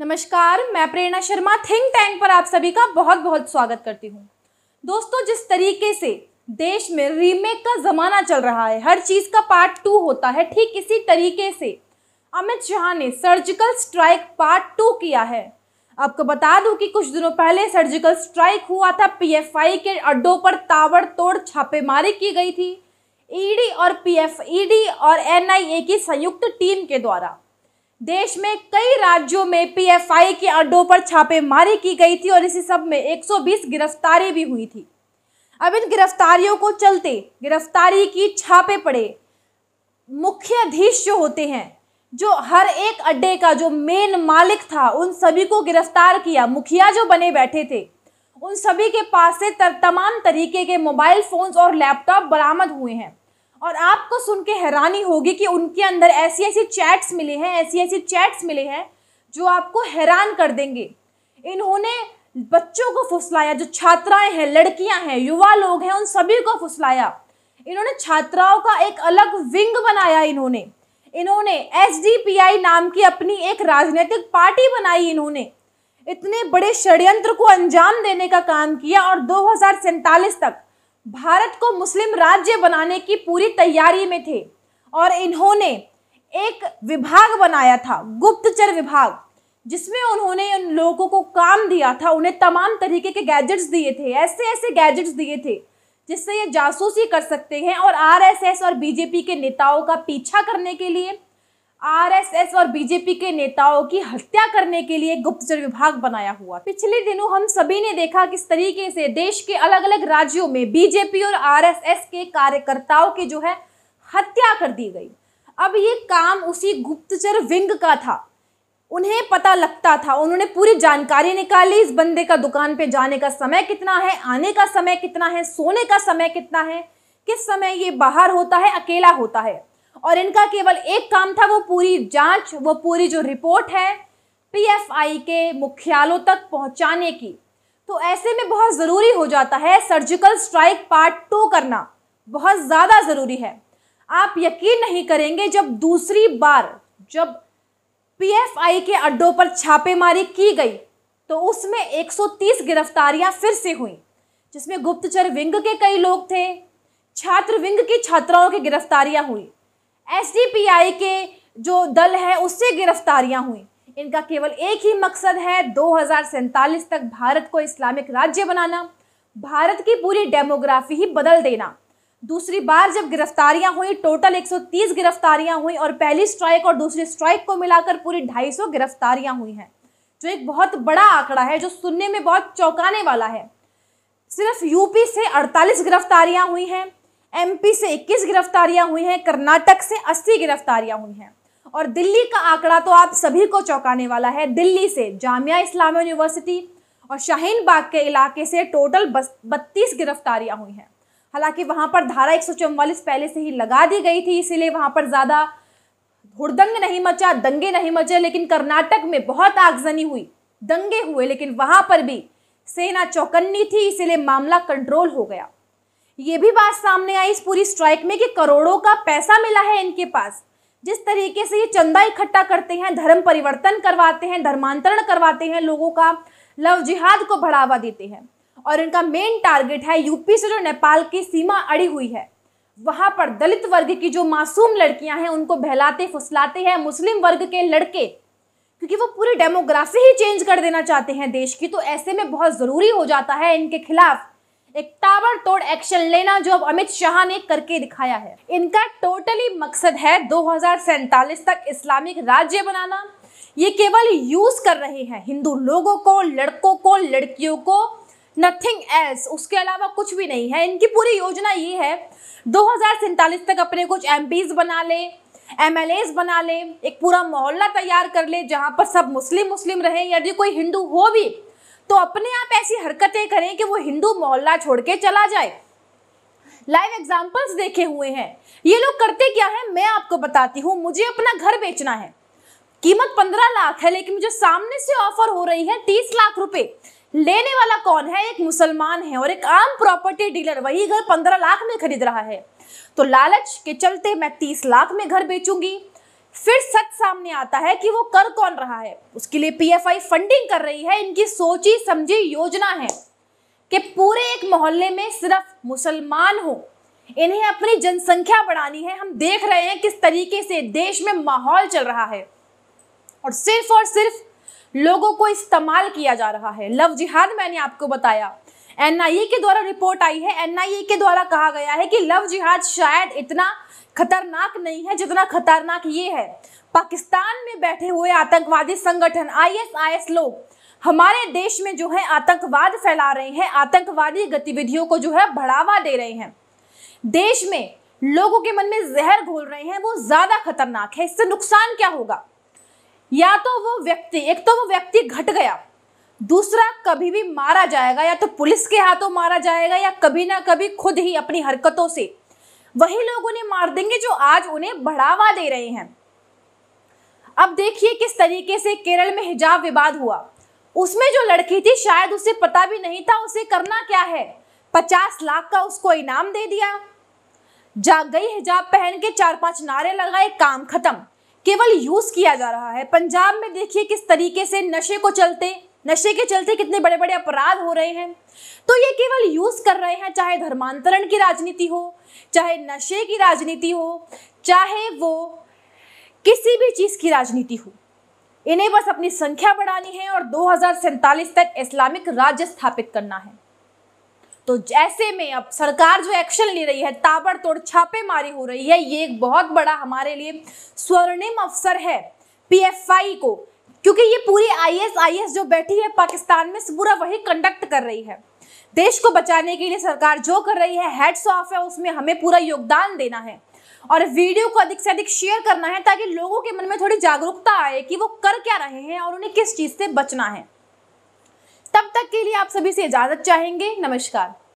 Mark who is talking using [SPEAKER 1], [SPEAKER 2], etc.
[SPEAKER 1] नमस्कार मैं प्रेरणा Sharma think tank पर आप सभी का बहुत बहुत स्वागत करती हूँ दोस्तों जिस तरीके से देश में रीमेक का ज़माना चल रहा है हर चीज़ का पार्ट टू होता है ठीक इसी तरीके से अमित शाह ने सर्जिकल स्ट्राइक पार्ट टू किया है आपको बता दूं कि कुछ दिनों पहले सर्जिकल स्ट्राइक हुआ था पीएफआई के अड्डों पर ताबड़तोड़ छापेमारी की गई थी ईडी e और पीएफईडी e और एनआईए की संयुक्त टीम के द्वारा देश में कई राज्यों में पीएफआई के अड्डों पर छापेमारी की गई थी और इसी सब में 120 गिरफ्तारी भी हुई थी अब इन गिरफ्तारियों को चलते गिरफ्तारी की छापे पड़े मुख्याधीश जो होते हैं जो हर एक अड्डे का जो मेन मालिक था उन सभी को गिरफ्तार किया मुखिया जो बने बैठे थे उन सभी के पास से तर तमाम तरीके के मोबाइल फोन्स और लैपटॉप बरामद हुए हैं और आपको सुन के हैरानी होगी कि उनके अंदर ऐसी ऐसी चैट्स मिले हैं ऐसी ऐसी चैट्स मिले हैं जो आपको हैरान कर देंगे इन्होंने बच्चों को फुसलाया जो छात्राएं हैं लड़कियां हैं युवा लोग हैं उन सभी को फुसलाया इन्होंने छात्राओं का एक अलग विंग बनाया इन्होंने इन्होंने एस नाम की अपनी एक राजनीतिक पार्टी बनाई इन्होंने इतने बड़े षड्यंत्र को अंजाम देने का काम किया और दो तक भारत को मुस्लिम राज्य बनाने की पूरी तैयारी में थे और इन्होंने एक विभाग बनाया था गुप्तचर विभाग जिसमें उन्होंने उन लोगों को काम दिया था उन्हें तमाम तरीके के गैजेट्स दिए थे ऐसे ऐसे गैजेट्स दिए थे जिससे ये जासूसी कर सकते हैं और आरएसएस और बीजेपी के नेताओं का पीछा करने के लिए आरएसएस और बीजेपी के नेताओं की हत्या करने के लिए गुप्तचर विभाग बनाया हुआ पिछले दिनों हम सभी ने देखा किस तरीके से देश के अलग अलग राज्यों में बीजेपी और आरएसएस के कार्यकर्ताओं की जो है हत्या कर दी गई अब ये काम उसी गुप्तचर विंग का था उन्हें पता लगता था उन्होंने पूरी जानकारी निकाली इस बंदे का दुकान पे जाने का समय कितना है आने का समय कितना है सोने का समय कितना है किस समय ये बाहर होता है अकेला होता है और इनका केवल एक काम था वो पूरी जांच वो पूरी जो रिपोर्ट है पीएफआई के मुख्यालयों तक पहुंचाने की तो ऐसे में बहुत ज़रूरी हो जाता है सर्जिकल स्ट्राइक पार्ट टू करना बहुत ज़्यादा ज़रूरी है आप यकीन नहीं करेंगे जब दूसरी बार जब पीएफआई के अड्डों पर छापेमारी की गई तो उसमें 130 गिरफ्तारियां फिर से हुई जिसमें गुप्तचर विंग के कई लोग थे छात्र विंग की छात्राओं की गिरफ्तारियां हुई एसडीपीआई के जो दल है उससे गिरफ्तारियां हुई इनका केवल एक ही मकसद है दो तक भारत को इस्लामिक राज्य बनाना भारत की पूरी डेमोग्राफी ही बदल देना दूसरी बार जब गिरफ्तारियां हुई टोटल 130 गिरफ्तारियां हुई और पहली स्ट्राइक और दूसरी स्ट्राइक को मिलाकर पूरी 250 गिरफ्तारियां हुई हैं जो एक बहुत बड़ा आंकड़ा है जो सुनने में बहुत चौंकाने वाला है सिर्फ यूपी से 48 गिरफ्तारियां हुई हैं एमपी से 21 गिरफ्तारियां हुई हैं कर्नाटक से 80 गिरफ्तारियां हुई हैं और दिल्ली का आंकड़ा तो आप सभी को चौंकाने वाला है दिल्ली से जामिया इस्लाम यूनिवर्सिटी और शाहीन बाग के इलाके से टोटल बत्तीस गिरफ्तारियाँ हुई हैं हालांकि वहाँ पर धारा एक पहले से ही लगा दी गई थी इसीलिए वहाँ पर ज़्यादा हुड़दंग नहीं मचा दंगे नहीं मचे लेकिन कर्नाटक में बहुत आगजनी हुई दंगे हुए लेकिन वहाँ पर भी सेना चौकन्नी थी इसीलिए मामला कंट्रोल हो गया ये भी बात सामने आई इस पूरी स्ट्राइक में कि करोड़ों का पैसा मिला है इनके पास जिस तरीके से ये चंदा इकट्ठा करते हैं धर्म परिवर्तन करवाते हैं धर्मांतरण करवाते हैं लोगों का लव जिहाद को बढ़ावा देते हैं और इनका मेन टारगेट है यूपी से जो नेपाल की सीमा अड़ी हुई है वहाँ पर दलित वर्ग की जो मासूम लड़कियां हैं उनको बहलाते फुसलाते हैं मुस्लिम वर्ग के लड़के क्योंकि वो पूरी डेमोग्राफी ही चेंज कर देना चाहते हैं देश की तो ऐसे में बहुत ज़रूरी हो जाता है इनके खिलाफ एक ताबड़तोड़ एक्शन लेना जो अब अमित शाह ने करके दिखाया है इनका टोटली मकसद है दो तक इस्लामिक राज्य बनाना ये केवल यूज कर रहे हैं हिंदू लोगों को लड़कों को लड़कियों को नथिंग एल्स उसके अलावा कुछ भी नहीं है इनकी पूरी योजना ये है दो तक अपने कुछ एम बना लें एम बना लें एक पूरा मोहल्ला तैयार कर ले जहाँ पर सब मुस्लिम मुस्लिम रहे यदि कोई हिंदू हो भी तो अपने आप ऐसी हरकतें करें कि वो हिंदू मोहल्ला छोड़ के चला जाए लाइव एग्जाम्पल्स देखे हुए हैं ये लोग करते क्या है मैं आपको बताती हूँ मुझे अपना घर बेचना है कीमत पंद्रह लाख है लेकिन मुझे सामने से ऑफर हो रही है तीस लाख रुपए लेने वाला कौन है एक मुसलमान है और एक आम प्रॉपर्टी डीलर वही घर पंद्रह लाख में खरीद रहा है तो लालच के चलते मैं तीस लाख में घर बेचूंगी फिर सच सामने आता है कि वो कर कौन रहा है उसके लिए पीएफआई फंडिंग कर रही है इनकी सोची समझी योजना है कि पूरे एक मोहल्ले में सिर्फ मुसलमान हो इन्हें अपनी जनसंख्या बढ़ानी है हम देख रहे हैं किस तरीके से देश में माहौल चल रहा है और सिर्फ और सिर्फ लोगों को इस्तेमाल किया जा रहा है लव जिहाद मैंने आपको बताया एनआईए के द्वारा रिपोर्ट आई है एनआईए के द्वारा कहा गया है कि लव जिहाद शायद इतना खतरनाक नहीं है जितना खतरनाक ये है पाकिस्तान में बैठे हुए आतंकवादी संगठन आईएसआईएस लोग हमारे देश में जो है आतंकवाद फैला रहे हैं आतंकवादी गतिविधियों को जो है बढ़ावा दे रहे हैं देश में लोगों के मन में जहर घोल रहे हैं वो ज्यादा खतरनाक है इससे नुकसान क्या होगा या तो वो व्यक्ति एक तो वो व्यक्ति घट गया दूसरा कभी भी मारा जाएगा या तो पुलिस के हाथों मारा जाएगा या कभी ना कभी खुद ही अपनी हरकतों से वही लोग उन्हें मार देंगे जो आज उन्हें बढ़ावा दे रहे हैं अब देखिए किस तरीके से केरल में हिजाब विवाद हुआ उसमें जो लड़की थी शायद उसे पता भी नहीं था उसे करना क्या है पचास लाख का उसको इनाम दे दिया जा गई हिजाब पहन के चार पांच नारे लगाए काम खत्म केवल यूज किया जा रहा है पंजाब में देखिए किस तरीके से नशे को चलते नशे के चलते कितने बड़े बड़े अपराध हो रहे हैं तो ये केवल यूज कर रहे हैं चाहे धर्मांतरण की राजनीति हो चाहे नशे की राजनीति हो चाहे वो किसी भी चीज की राजनीति हो इन्हें बस अपनी संख्या बढ़ानी है और दो तक इस्लामिक राज्य स्थापित करना है तो जैसे में अब सरकार जो एक्शन ले रही है ताबड़तोड़ छापेमारी हो रही है ये एक बहुत बड़ा हमारे लिए स्वर्णिम अवसर है पीएफआई को क्योंकि ये पूरी एस जो बैठी है पाकिस्तान में पूरा वही कंडक्ट कर रही है देश को बचाने के लिए सरकार जो कर रही है हेड्स ऑफ है उसमें हमें पूरा योगदान देना है और वीडियो को अधिक से अधिक शेयर करना है ताकि लोगों के मन में थोड़ी जागरूकता आए कि वो कर क्या रहे हैं और उन्हें किस चीज़ से बचना है तब तक के लिए आप सभी से इजाज़त चाहेंगे नमस्कार